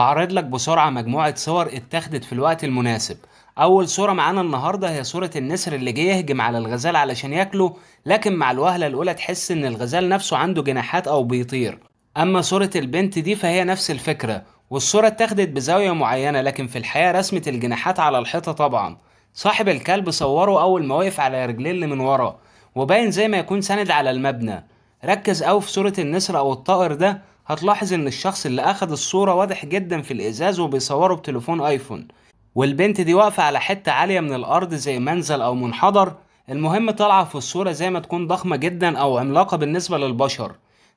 هعرض لك بسرعة مجموعة صور اتخذت في الوقت المناسب أول صورة معانا النهاردة هي صورة النسر اللي جه يهجم على الغزال علشان ياكله لكن مع الوهلة الأولى تحس إن الغزال نفسه عنده جناحات أو بيطير أما صورة البنت دي فهي نفس الفكرة والصورة اتخذت بزاوية معينة لكن في الحقيقة رسمة الجناحات على الحيطة طبعا صاحب الكلب صوره أول ما وقف على رجليه اللي من ورا وباين زي ما يكون سند على المبنى ركز أو في صورة النسر أو الطائر ده هتلاحظ ان الشخص اللي اخد الصورة واضح جدا في الازاز وبيصوره بتليفون ايفون والبنت دي واقفة على حتة عالية من الارض زي منزل او منحدر المهم طالعة في الصورة زي ما تكون ضخمة جدا او عملاقة بالنسبة للبشر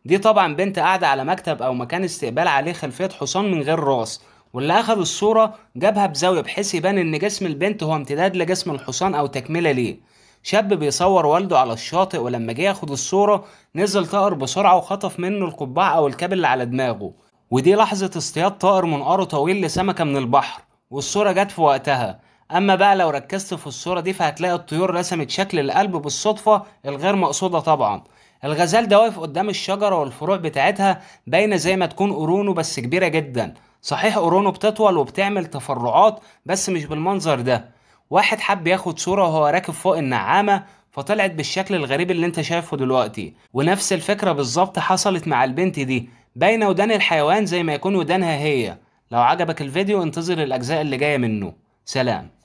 دي طبعا بنت قاعدة على مكتب او مكان استقبال عليه خلفية حصان من غير راس واللي اخد الصورة جابها بزاوية بحيث يبان ان جسم البنت هو امتداد لجسم الحصان او تكملة ليه شاب بيصور والده على الشاطئ ولما جه ياخد الصورة نزل طائر بسرعة وخطف منه القبعة أو الكابل اللي على دماغه ودي لحظة اصطياد طائر منقاره طويل لسمكة من البحر والصورة جت في وقتها أما بقى لو ركزت في الصورة دي فهتلاقي الطيور رسمت شكل القلب بالصدفة الغير مقصودة طبعا الغزال ده واقف قدام الشجرة والفروع بتاعتها باينة زي ما تكون قرونه بس كبيرة جدا صحيح قرونه بتطول وبتعمل تفرعات بس مش بالمنظر ده واحد حب ياخد صورة وهو راكب فوق النعامة فطلعت بالشكل الغريب اللي انت شايفه دلوقتي ونفس الفكرة بالظبط حصلت مع البنت دي بين ودان الحيوان زي ما يكون ودانها هي لو عجبك الفيديو انتظر الأجزاء اللي جاية منه سلام